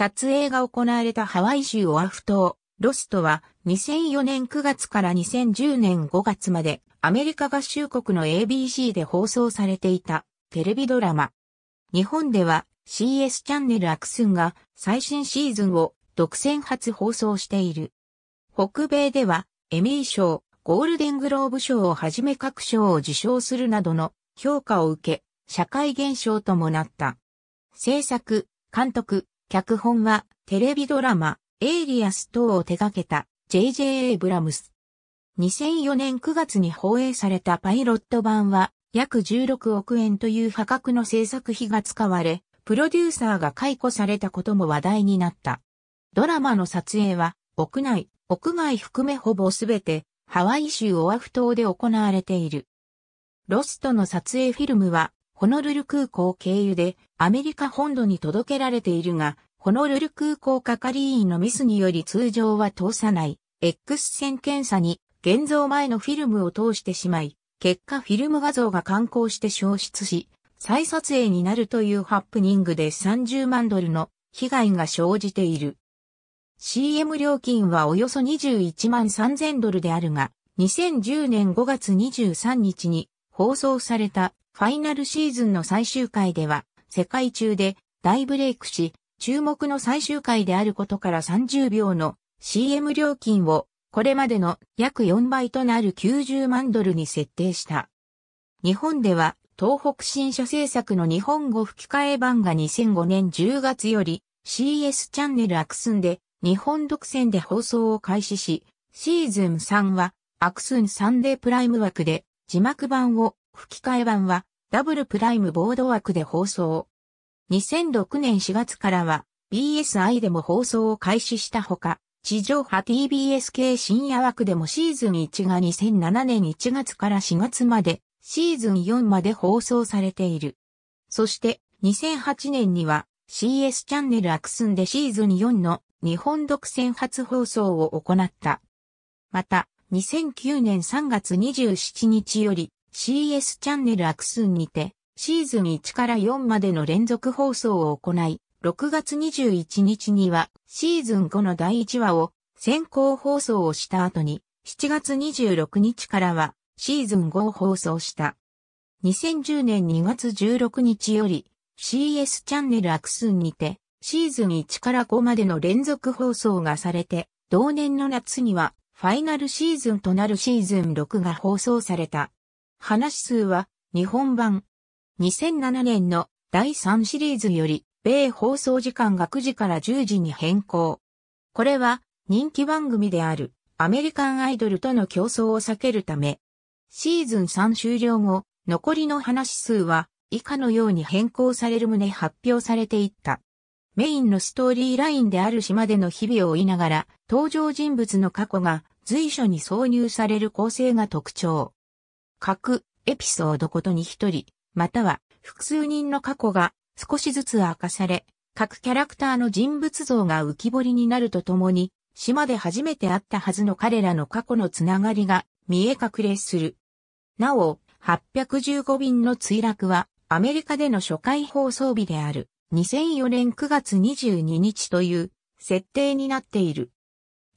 撮影が行われたハワイ州オアフ島、ロストは2004年9月から2010年5月までアメリカ合衆国の ABC で放送されていたテレビドラマ。日本では CS チャンネルアクスンが最新シーズンを独占初放送している。北米ではエミー賞、ゴールデングローブ賞をはじめ各賞を受賞するなどの評価を受け、社会現象ともなった。制作、監督、脚本はテレビドラマ、エイリアス等を手掛けた J.J. エイブラムス。2004年9月に放映されたパイロット版は約16億円という破格の制作費が使われ、プロデューサーが解雇されたことも話題になった。ドラマの撮影は屋内、屋外含めほぼすべてハワイ州オアフ島で行われている。ロストの撮影フィルムはホノルル空港経由でアメリカ本土に届けられているが、ホノルル空港係員のミスにより通常は通さない X 線検査に現像前のフィルムを通してしまい、結果フィルム画像が観光して消失し、再撮影になるというハプニングで30万ドルの被害が生じている。CM 料金はおよそ21万3000ドルであるが、2010年5月23日に放送されたファイナルシーズンの最終回では、世界中で大ブレイクし、注目の最終回であることから30秒の CM 料金をこれまでの約4倍となる90万ドルに設定した。日本では東北新社制作の日本語吹き替え版が2005年10月より CS チャンネルアクスンで日本独占で放送を開始し、シーズン3はアクスンサンデープライム枠で字幕版を吹き替え版はダブルプライムボード枠で放送。2006年4月からは BSI でも放送を開始したほか、地上波 TBS 系深夜枠でもシーズン1が2007年1月から4月まで、シーズン4まで放送されている。そして2008年には CS チャンネルアクスンでシーズン4の日本独占初放送を行った。また、2009年3月27日より CS チャンネルアクスンにて、シーズン1から4までの連続放送を行い、6月21日にはシーズン5の第1話を先行放送をした後に、7月26日からはシーズン5を放送した。2010年2月16日より CS チャンネルアクスンにてシーズン1から5までの連続放送がされて、同年の夏にはファイナルシーズンとなるシーズン6が放送された。話数は日本版。2007年の第3シリーズより、米放送時間が9時から10時に変更。これは人気番組であるアメリカンアイドルとの競争を避けるため、シーズン3終了後、残りの話数は以下のように変更される旨発表されていった。メインのストーリーラインである島での日々を追いながら、登場人物の過去が随所に挿入される構成が特徴。各エピソードごとに一人、または複数人の過去が少しずつ明かされ、各キャラクターの人物像が浮き彫りになるとともに、島で初めて会ったはずの彼らの過去のつながりが見え隠れする。なお、815便の墜落はアメリカでの初回放送日である2004年9月22日という設定になっている。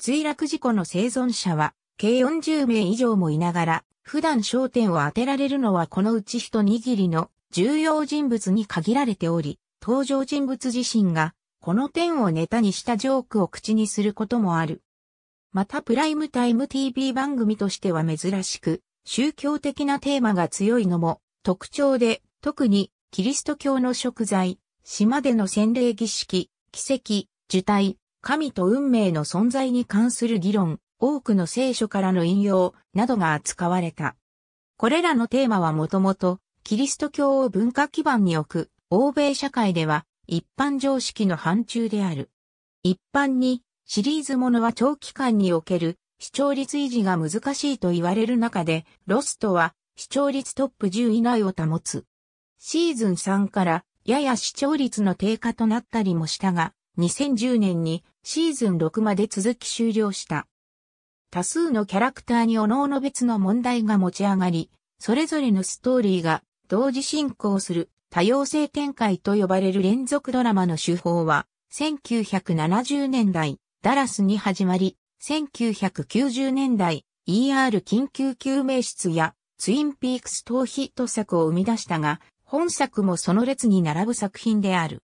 墜落事故の生存者は計40名以上もいながら普段焦点を当てられるのはこのうち一握りの重要人物に限られており、登場人物自身がこの点をネタにしたジョークを口にすることもある。またプライムタイム TV 番組としては珍しく、宗教的なテーマが強いのも特徴で、特にキリスト教の食材、島での洗礼儀式、奇跡、受胎、神と運命の存在に関する議論、多くの聖書からの引用などが扱われた。これらのテーマはもともと、キリスト教を文化基盤に置く、欧米社会では、一般常識の範疇である。一般に、シリーズものは長期間における、視聴率維持が難しいと言われる中で、ロストは、視聴率トップ10以内を保つ。シーズン3からやや視聴率の低下となったりもしたが、2010年にシーズン6まで続き終了した。多数のキャラクターにおおの別の問題が持ち上がり、それぞれのストーリーが同時進行する多様性展開と呼ばれる連続ドラマの手法は、1970年代、ダラスに始まり、1990年代、ER 緊急救命室やツインピークス等ヒット作を生み出したが、本作もその列に並ぶ作品である。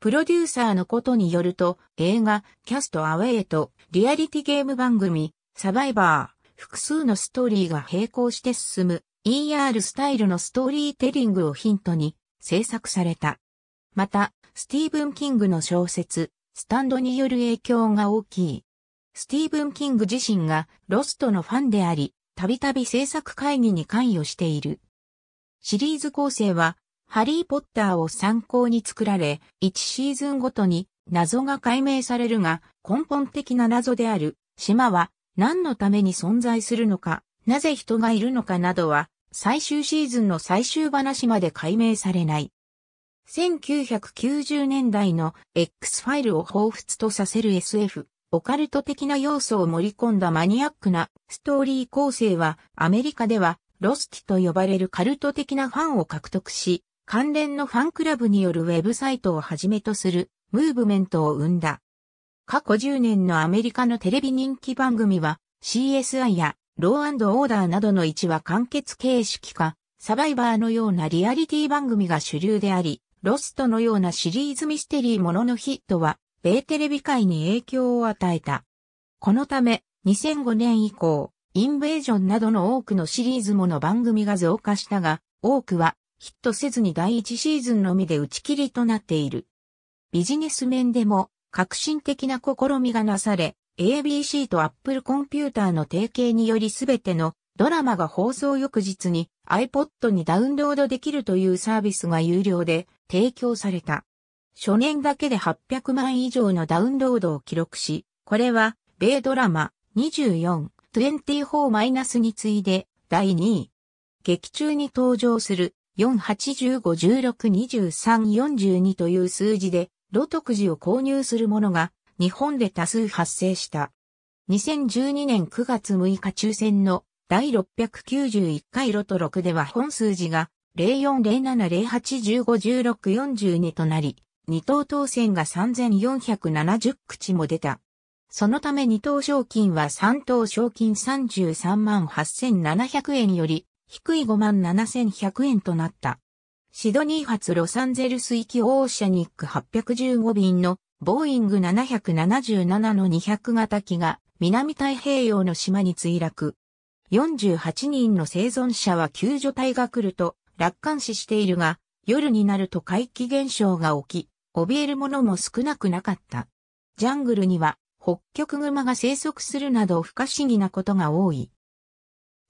プロデューサーのことによると、映画、キャストアウェイと、リアリティゲーム番組、サバイバー、複数のストーリーが並行して進む ER スタイルのストーリーテリングをヒントに制作された。また、スティーブン・キングの小説、スタンドによる影響が大きい。スティーブン・キング自身がロストのファンであり、たびたび制作会議に関与している。シリーズ構成は、ハリー・ポッターを参考に作られ、1シーズンごとに謎が解明されるが、根本的な謎である島は何のために存在するのか、なぜ人がいるのかなどは、最終シーズンの最終話まで解明されない。1990年代の X ファイルを彷彿とさせる SF、オカルト的な要素を盛り込んだマニアックなストーリー構成は、アメリカではロスティと呼ばれるカルト的なファンを獲得し、関連のファンクラブによるウェブサイトをはじめとするムーブメントを生んだ。過去10年のアメリカのテレビ人気番組は CSI やローオーダーなどの置話完結形式か、サバイバーのようなリアリティ番組が主流であり、ロストのようなシリーズミステリーもののヒットは、米テレビ界に影響を与えた。このため、2005年以降、インベージョンなどの多くのシリーズもの番組が増加したが、多くはヒットせずに第1シーズンのみで打ち切りとなっている。ビジネス面でも革新的な試みがなされ、ABC と Apple コンピューターの提携によりすべてのドラマが放送翌日に iPod にダウンロードできるというサービスが有料で提供された。初年だけで800万以上のダウンロードを記録し、これは米ドラマ24、2 4 2に次いで第2位。劇中に登場する4 8 5 1 6 2 3 4 2という数字でロ徳寺を購入する者が日本で多数発生した。2012年9月6日抽選の第691回ロト6では本数字が040708151642となり、2等当選が3470口も出た。そのため2等賞金は3等賞金33万8700円より低い5万7100円となった。シドニー発ロサンゼルス行きオーシャニック815便のボーイング777の200型機が南太平洋の島に墜落。48人の生存者は救助隊が来ると楽観視しているが、夜になると怪奇現象が起き、怯えるものも少なくなかった。ジャングルには北極熊が生息するなど不可思議なことが多い。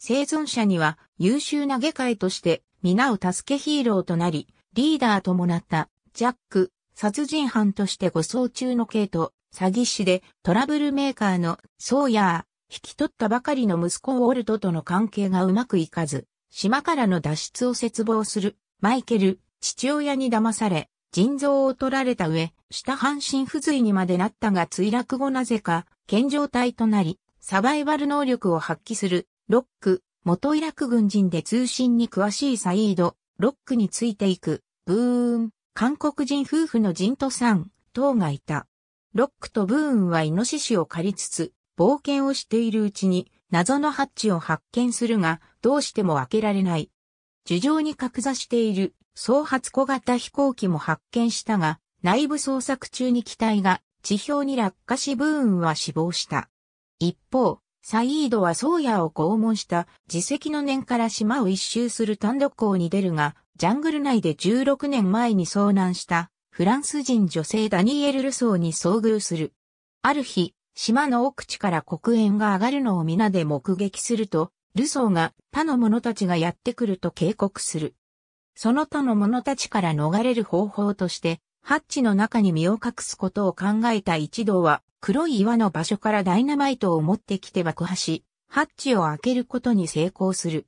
生存者には優秀な外科医として皆を助けヒーローとなり、リーダーともなったジャック、殺人犯として護送中のケイト、詐欺師でトラブルメーカーのソーヤー、引き取ったばかりの息子ウォルトとの関係がうまくいかず、島からの脱出を絶望するマイケル、父親に騙され、腎臓を取られた上、下半身不随にまでなったが墜落後なぜか、健常体となり、サバイバル能力を発揮するロック、元イラク軍人で通信に詳しいサイード、ロックについていく、ブーン、韓国人夫婦の人とさん、等がいた。ロックとブーンはイノシシを狩りつつ、冒険をしているうちに、謎のハッチを発見するが、どうしても開けられない。樹上に格座している、総発小型飛行機も発見したが、内部捜索中に機体が地表に落下しブーンは死亡した。一方、サイードはソーヤを拷問した自責の念から島を一周する単独校に出るが、ジャングル内で16年前に遭難したフランス人女性ダニエル・ルソーに遭遇する。ある日、島の奥地から黒煙が上がるのを皆で目撃すると、ルソーが他の者たちがやってくると警告する。その他の者たちから逃れる方法として、ハッチの中に身を隠すことを考えた一同は黒い岩の場所からダイナマイトを持ってきて爆破し、ハッチを開けることに成功する。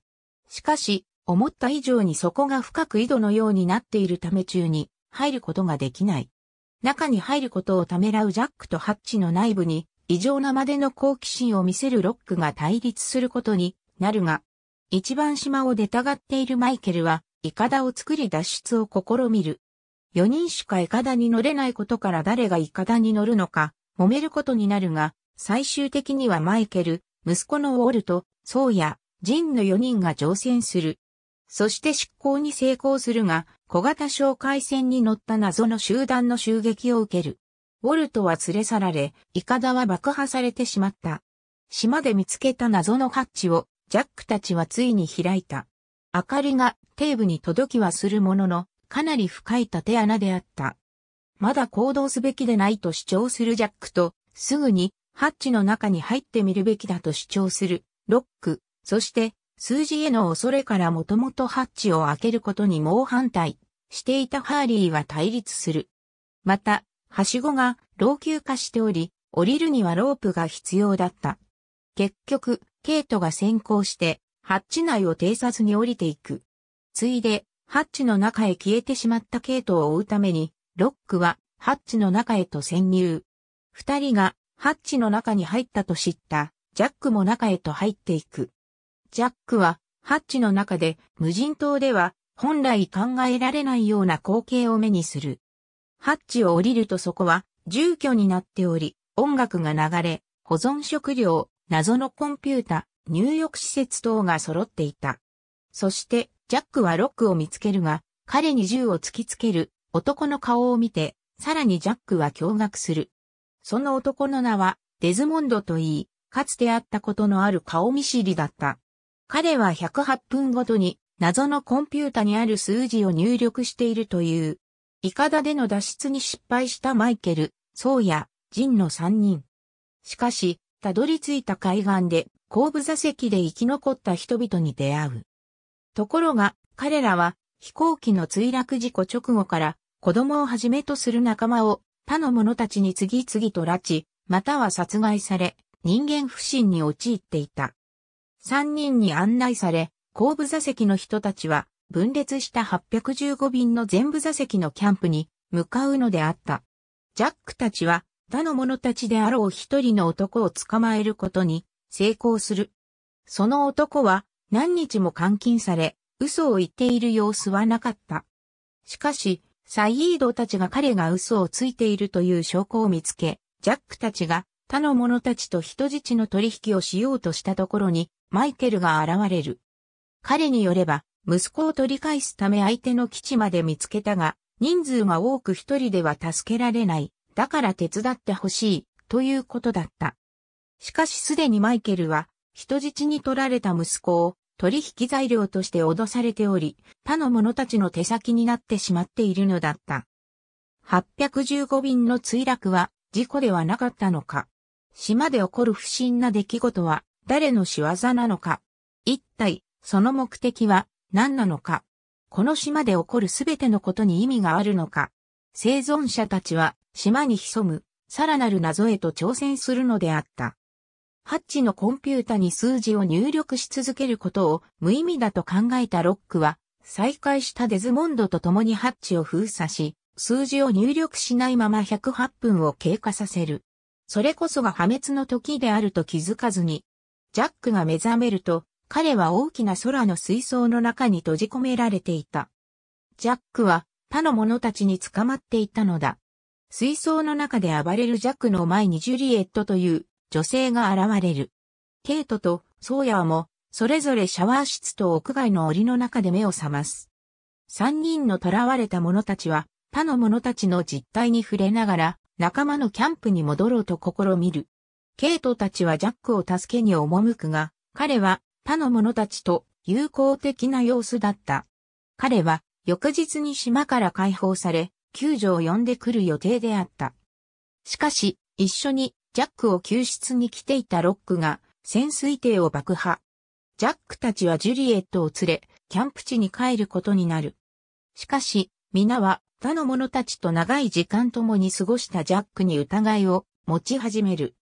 しかし、思った以上に底が深く井戸のようになっているため中に入ることができない。中に入ることをためらうジャックとハッチの内部に異常なまでの好奇心を見せるロックが対立することになるが、一番島を出たがっているマイケルは、イカダを作り脱出を試みる。4人しかイカダに乗れないことから誰がイカダに乗るのか、揉めることになるが、最終的にはマイケル、息子のウォルト、ソーヤ、ジンの4人が乗船する。そして執行に成功するが、小型哨戒船に乗った謎の集団の襲撃を受ける。ウォルトは連れ去られ、イカダは爆破されてしまった。島で見つけた謎のハッチを、ジャックたちはついに開いた。明かりが、テーブに届きはするものの、かなり深い縦穴であった。まだ行動すべきでないと主張するジャックと、すぐにハッチの中に入ってみるべきだと主張するロック、そして数字への恐れからもともとハッチを開けることに猛反対していたハーリーは対立する。また、はしごが老朽化しており、降りるにはロープが必要だった。結局、ケイトが先行して、ハッチ内を偵察に降りていく。ついで、ハッチの中へ消えてしまったケイトを追うために、ロックはハッチの中へと潜入。二人がハッチの中に入ったと知ったジャックも中へと入っていく。ジャックはハッチの中で無人島では本来考えられないような光景を目にする。ハッチを降りるとそこは住居になっており、音楽が流れ、保存食料、謎のコンピュータ、入浴施設等が揃っていた。そして、ジャックはロックを見つけるが、彼に銃を突きつける男の顔を見て、さらにジャックは驚愕する。その男の名は、デズモンドといい、かつて会ったことのある顔見知りだった。彼は108分ごとに、謎のコンピュータにある数字を入力しているという。イカダでの脱出に失敗したマイケル、ソーヤ、ジンの3人。しかし、たどり着いた海岸で、後部座席で生き残った人々に出会う。ところが、彼らは飛行機の墜落事故直後から子供をはじめとする仲間を他の者たちに次々と拉致、または殺害され、人間不信に陥っていた。三人に案内され、後部座席の人たちは分裂した815便の全部座席のキャンプに向かうのであった。ジャックたちは他の者たちであろう一人の男を捕まえることに成功する。その男は何日も監禁され、嘘を言っている様子はなかった。しかし、サイードたちが彼が嘘をついているという証拠を見つけ、ジャックたちが他の者たちと人質の取引をしようとしたところに、マイケルが現れる。彼によれば、息子を取り返すため相手の基地まで見つけたが、人数が多く一人では助けられない、だから手伝ってほしい、ということだった。しかしすでにマイケルは、人質に取られた息子を取引材料として脅されており、他の者たちの手先になってしまっているのだった。815便の墜落は事故ではなかったのか島で起こる不審な出来事は誰の仕業なのか一体その目的は何なのかこの島で起こる全てのことに意味があるのか生存者たちは島に潜むさらなる謎へと挑戦するのであった。ハッチのコンピュータに数字を入力し続けることを無意味だと考えたロックは、再開したデズモンドと共にハッチを封鎖し、数字を入力しないまま108分を経過させる。それこそが破滅の時であると気づかずに、ジャックが目覚めると、彼は大きな空の水槽の中に閉じ込められていた。ジャックは他の者たちに捕まっていたのだ。水槽の中で暴れるジャックの前にジュリエットという女性が現れる。ケイトとソーヤーも、それぞれシャワー室と屋外の檻の中で目を覚ます。三人の囚われた者たちは、他の者たちの実態に触れながら、仲間のキャンプに戻ろうと試みる。ケイトたちはジャックを助けに赴くが、彼は他の者たちと友好的な様子だった。彼は翌日に島から解放され、救助を呼んでくる予定であった。しかし、一緒にジャックを救出に来ていたロックが潜水艇を爆破。ジャックたちはジュリエットを連れ、キャンプ地に帰ることになる。しかし、皆は他の者たちと長い時間共に過ごしたジャックに疑いを持ち始める。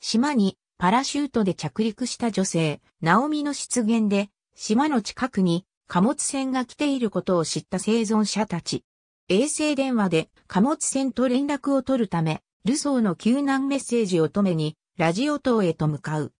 島にパラシュートで着陸した女性、ナオミの出現で、島の近くに貨物船が来ていることを知った生存者たち。衛星電話で貨物船と連絡を取るため、ルソーの救難メッセージを止めに、ラジオ塔へと向かう。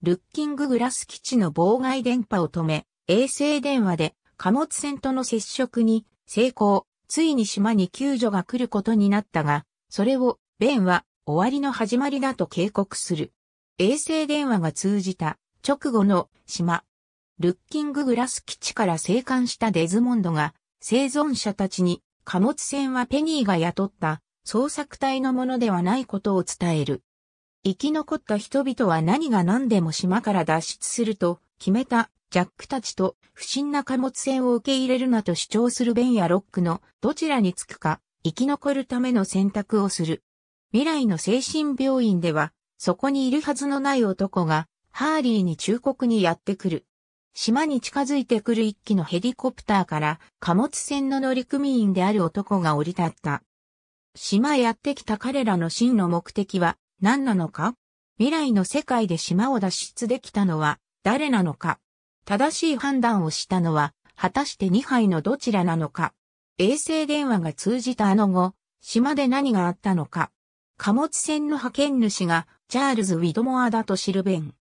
ルッキンググラス基地の妨害電波を止め、衛星電話で貨物船との接触に成功、ついに島に救助が来ることになったが、それをベンは終わりの始まりだと警告する。衛星電話が通じた直後の島。ルッキンググラス基地から生還したデズモンドが生存者たちに貨物船はペニーが雇った捜索隊のものではないことを伝える。生き残った人々は何が何でも島から脱出すると決めたジャックたちと不審な貨物船を受け入れるなと主張するベンやロックのどちらにつくか生き残るための選択をする。未来の精神病院ではそこにいるはずのない男がハーリーに忠告にやってくる。島に近づいてくる一機のヘリコプターから貨物船の乗組員である男が降り立った。島へやってきた彼らの真の目的は何なのか未来の世界で島を脱出できたのは誰なのか正しい判断をしたのは果たして2杯のどちらなのか衛星電話が通じたあの後、島で何があったのか貨物船の派遣主がチャールズ・ウィドモアだと知るべん。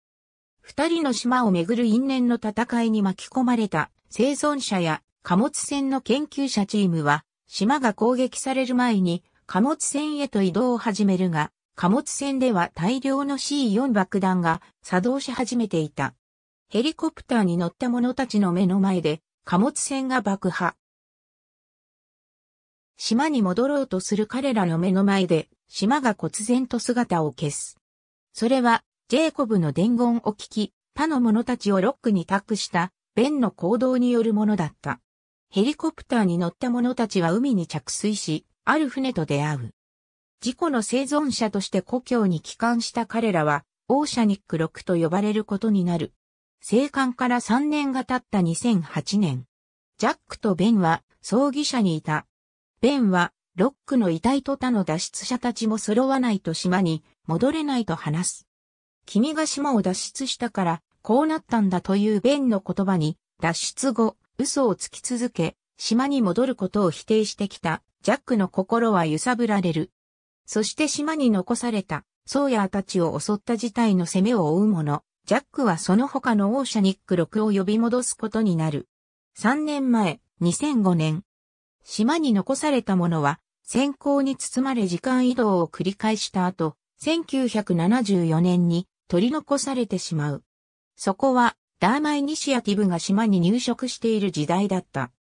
二人の島をめぐる因縁の戦いに巻き込まれた生存者や貨物船の研究者チームは島が攻撃される前に貨物船へと移動を始めるが、貨物船では大量の C4 爆弾が作動し始めていた。ヘリコプターに乗った者たちの目の前で貨物船が爆破。島に戻ろうとする彼らの目の前で島が忽然と姿を消す。それはジェイコブの伝言を聞き、他の者たちをロックに託したベンの行動によるものだった。ヘリコプターに乗った者たちは海に着水し、ある船と出会う。事故の生存者として故郷に帰還した彼らは、オーシャニック6と呼ばれることになる。生還から3年が経った2008年。ジャックとベンは葬儀者にいた。ベンはロックの遺体と他の脱出者たちも揃わないと島に戻れないと話す。君が島を脱出したからこうなったんだというベンの言葉に脱出後嘘をつき続け島に戻ることを否定してきたジャックの心は揺さぶられる。そして島に残された、ソーヤーたちを襲った事態の攻めを追う者、ジャックはその他のオーシャニック6を呼び戻すことになる。3年前、2005年。島に残された者は、先行に包まれ時間移動を繰り返した後、1974年に取り残されてしまう。そこは、ダーマイニシアティブが島に入植している時代だった。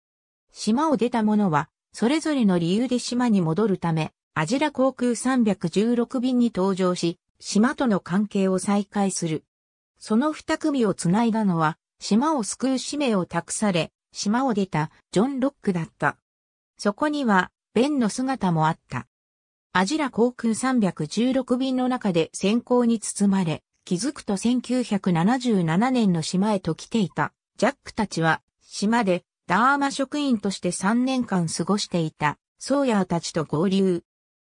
島を出た者は、それぞれの理由で島に戻るため、アジラ航空316便に搭乗し、島との関係を再開する。その二組を繋いだのは、島を救う使命を託され、島を出たジョン・ロックだった。そこには、ベンの姿もあった。アジラ航空316便の中で先行に包まれ、気づくと1977年の島へと来ていた。ジャックたちは、島でダーマ職員として3年間過ごしていた、ソーヤーたちと合流。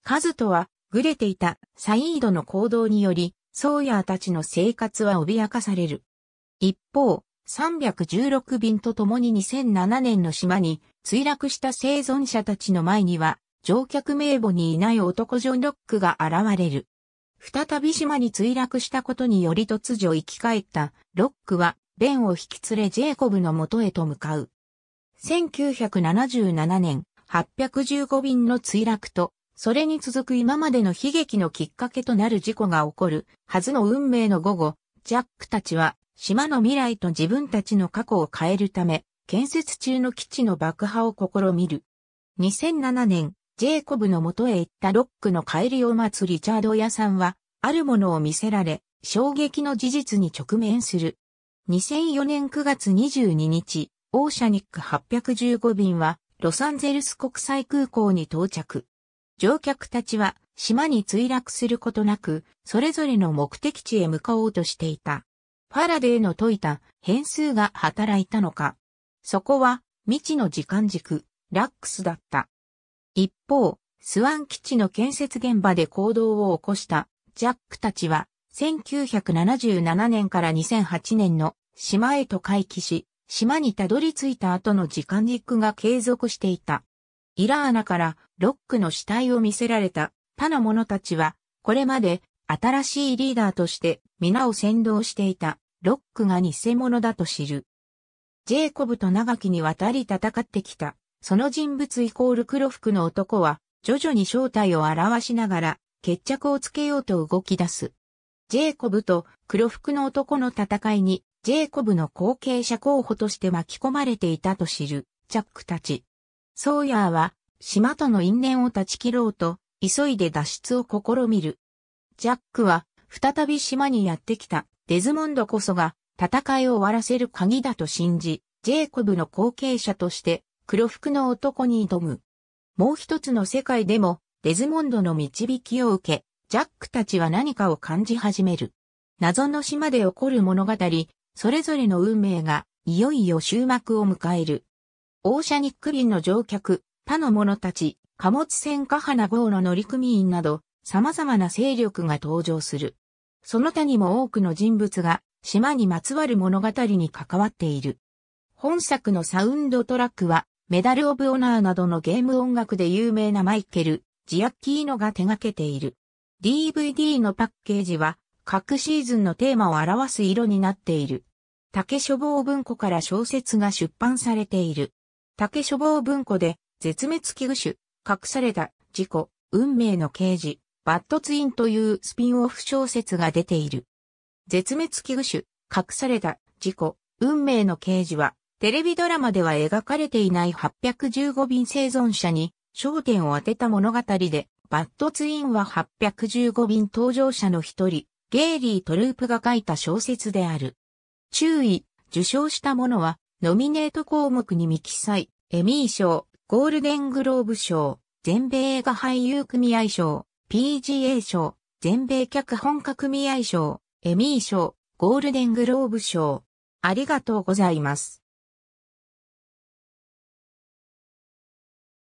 カズトは、ぐれていたサイードの行動により、ソーヤーたちの生活は脅かされる。一方、316便と共に2007年の島に墜落した生存者たちの前には、乗客名簿にいない男ジョン・ロックが現れる。再び島に墜落したことにより突如生き返ったロックは、ベンを引き連れジェイコブの元へと向かう。1977年815便の墜落と、それに続く今までの悲劇のきっかけとなる事故が起こるはずの運命の午後、ジャックたちは島の未来と自分たちの過去を変えるため、建設中の基地の爆破を試みる。2007年、ジェイコブの元へ行ったロックの帰りを待つリチャード屋さんは、あるものを見せられ、衝撃の事実に直面する。2004年9月22日、オーシャニック815便は、ロサンゼルス国際空港に到着。乗客たちは、島に墜落することなく、それぞれの目的地へ向かおうとしていた。ファラデーの解いた変数が働いたのか。そこは未知の時間軸、ラックスだった。一方、スワン基地の建設現場で行動を起こしたジャックたちは1977年から2008年の島へと回帰し、島にたどり着いた後の時間軸が継続していた。イラーナからロックの死体を見せられた他の者たちは、これまで新しいリーダーとして皆を先導していたロックが偽物だと知る。ジェイコブと長きにわたり戦ってきた、その人物イコール黒服の男は、徐々に正体を表しながら、決着をつけようと動き出す。ジェイコブと黒服の男の戦いにジェイコブの後継者候補として巻き込まれていたと知る、ジャックたち。ソーヤーは、島との因縁を断ち切ろうと、急いで脱出を試みる。ジャックは、再び島にやってきた、デズモンドこそが、戦いを終わらせる鍵だと信じ、ジェイコブの後継者として、黒服の男に挑む。もう一つの世界でも、デズモンドの導きを受け、ジャックたちは何かを感じ始める。謎の島で起こる物語、それぞれの運命が、いよいよ終幕を迎える。オーシャニック便の乗客、他の者たち、貨物船カハナ号の乗組員など、様々な勢力が登場する。その他にも多くの人物が、島にまつわる物語に関わっている。本作のサウンドトラックは、メダル・オブ・オナーなどのゲーム音楽で有名なマイケル、ジアッキーノが手掛けている。DVD のパッケージは、各シーズンのテーマを表す色になっている。竹書房文庫から小説が出版されている。竹書房文庫で、絶滅危惧種、隠された、事故、運命の刑事、バッドツインというスピンオフ小説が出ている。絶滅危惧種、隠された、事故、運命の刑事は、テレビドラマでは描かれていない815便生存者に焦点を当てた物語で、バッドツインは815便登場者の一人、ゲイリー・トループが書いた小説である。注意、受賞したものは、ノミネート項目に未記載、エミー賞、ゴールデングローブ賞、全米映画俳優組合賞、PGA 賞、全米脚本家組合賞、エミー賞、ゴールデングローブ賞。ありがとうございます。